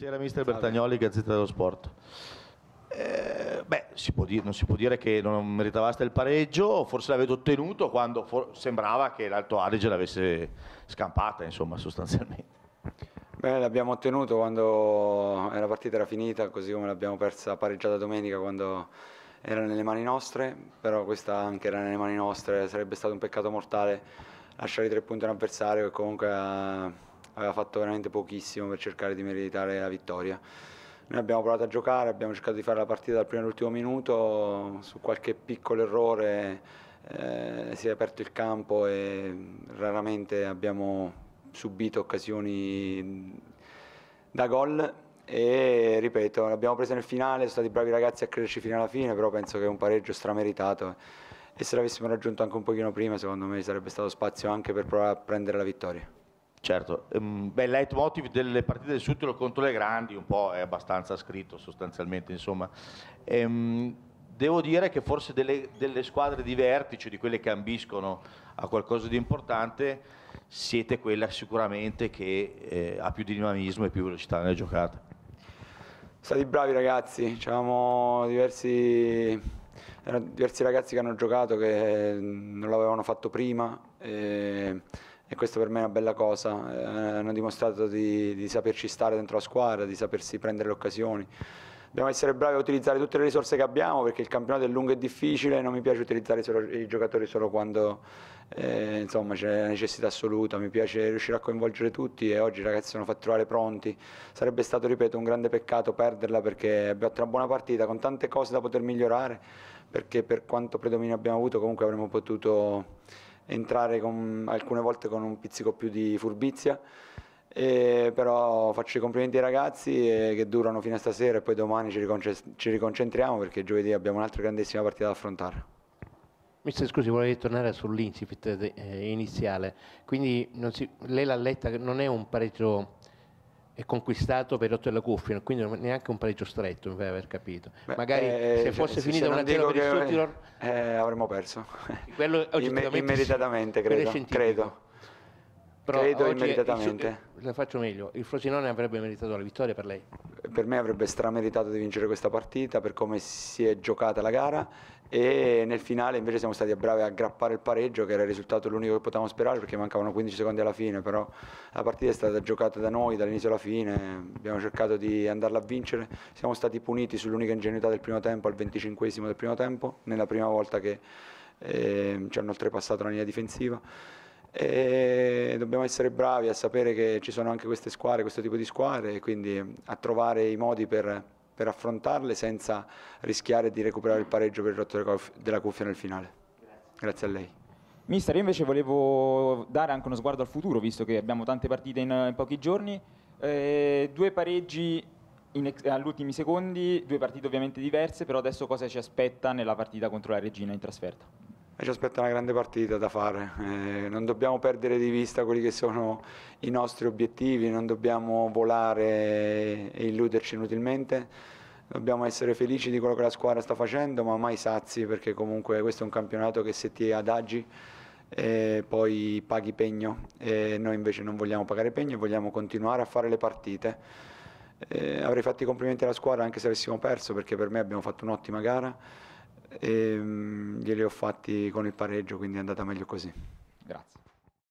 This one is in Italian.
Buonasera mister Bertagnoli, Gazzetta dello Sport. Eh, beh, si dire, non si può dire che non meritavate il pareggio, forse l'avete ottenuto quando sembrava che l'Alto Adige l'avesse scampata, insomma, sostanzialmente. Beh, l'abbiamo ottenuto quando la partita era finita, così come l'abbiamo persa pareggiata domenica quando era nelle mani nostre, però questa anche era nelle mani nostre, sarebbe stato un peccato mortale lasciare i tre punti a un avversario che comunque aveva fatto veramente pochissimo per cercare di meritare la vittoria. Noi abbiamo provato a giocare, abbiamo cercato di fare la partita dal primo all'ultimo minuto, su qualche piccolo errore eh, si è aperto il campo e raramente abbiamo subito occasioni da gol e ripeto, l'abbiamo presa nel finale, sono stati bravi ragazzi a crederci fino alla fine, però penso che è un pareggio strameritato e se l'avessimo raggiunto anche un pochino prima secondo me sarebbe stato spazio anche per provare a prendere la vittoria. Certo, ehm, beh, il leitmotiv delle partite del Sutilo contro le grandi un po' è abbastanza scritto sostanzialmente, insomma. Ehm, devo dire che forse delle, delle, squadre di vertice, di quelle che ambiscono a qualcosa di importante, siete quella sicuramente che eh, ha più dinamismo e più velocità nelle giocate. Stati bravi ragazzi, c'erano diversi, diversi ragazzi che hanno giocato che eh, non l'avevano fatto prima. E eh, e questo per me è una bella cosa. Eh, hanno dimostrato di, di, saperci stare dentro la squadra, di sapersi prendere le occasioni. Dobbiamo essere bravi a utilizzare tutte le risorse che abbiamo perché il campionato è lungo e difficile, non mi piace utilizzare solo, i giocatori solo quando eh, c'è la necessità assoluta, mi piace riuscire a coinvolgere tutti e oggi i ragazzi sono fatti trovare pronti. Sarebbe stato, ripeto, un grande peccato perderla perché abbiamo fatto una buona partita con tante cose da poter migliorare perché per quanto predominio abbiamo avuto comunque avremmo potuto entrare con, alcune volte con un pizzico più di furbizia. E però faccio i complimenti ai ragazzi che durano fino a stasera e poi domani ci, riconc- ci riconcentriamo perché giovedì abbiamo un'altra grandissima partita da affrontare. Mister, scusi, volevo tornare sull'incipit eh, iniziale. Quindi si, lei l'ha letta che non è un pareggio e conquistato per rotto la cuffia, quindi neanche un pareggio stretto, mi pare aver capito. Beh, Magari eh, se cioè, fosse finita una zero per il Stuttgart... Eh, avremmo perso. Quello, immeritatamente, credo. credo. Però Credo immediatamente. Il, eh, la faccio meglio, il Frosinone avrebbe meritato la vittoria per lei? Per me avrebbe strameritato di vincere questa partita per come si è giocata la gara e nel finale invece siamo stati bravi a aggrappare il pareggio che era il risultato l'unico che potevamo sperare perché mancavano 15 secondi alla fine, però la partita è stata giocata da noi dall'inizio alla fine, abbiamo cercato di andarla a vincere, siamo stati puniti sull'unica ingenuità del primo tempo al 25 del primo tempo, nella prima volta che eh, ci hanno oltrepassato la linea difensiva. E dobbiamo essere bravi a sapere che ci sono anche queste squadre, questo tipo di squadre e quindi ehm, a trovare i modi per, per affrontarle senza rischiare di recuperare il pareggio per il rotto della cuffia nel finale. Grazie a lei. Mister, io invece volevo dare anche uno sguardo al futuro, visto che abbiamo tante partite in, in pochi giorni. Eh, due pareggi all'ultimi secondi, due partite ovviamente diverse, però adesso cosa ci aspetta nella partita contro la Regina in trasferta? ci aspetta una grande partita da fare, eh, non dobbiamo perdere di vista quelli che sono i nostri obiettivi, non dobbiamo volare e illuderci inutilmente, dobbiamo essere felici di quello che la squadra sta facendo ma mai sazi perché comunque questo è un campionato che se ti adagi e eh, poi paghi pegno e noi invece non vogliamo pagare pegno e vogliamo continuare a fare le partite. Eh, avrei fatto i complimenti alla squadra anche se avessimo perso perché per me abbiamo fatto un'ottima gara e ehm, glieli ho fatti con il pareggio, quindi è andata meglio così. Grazie.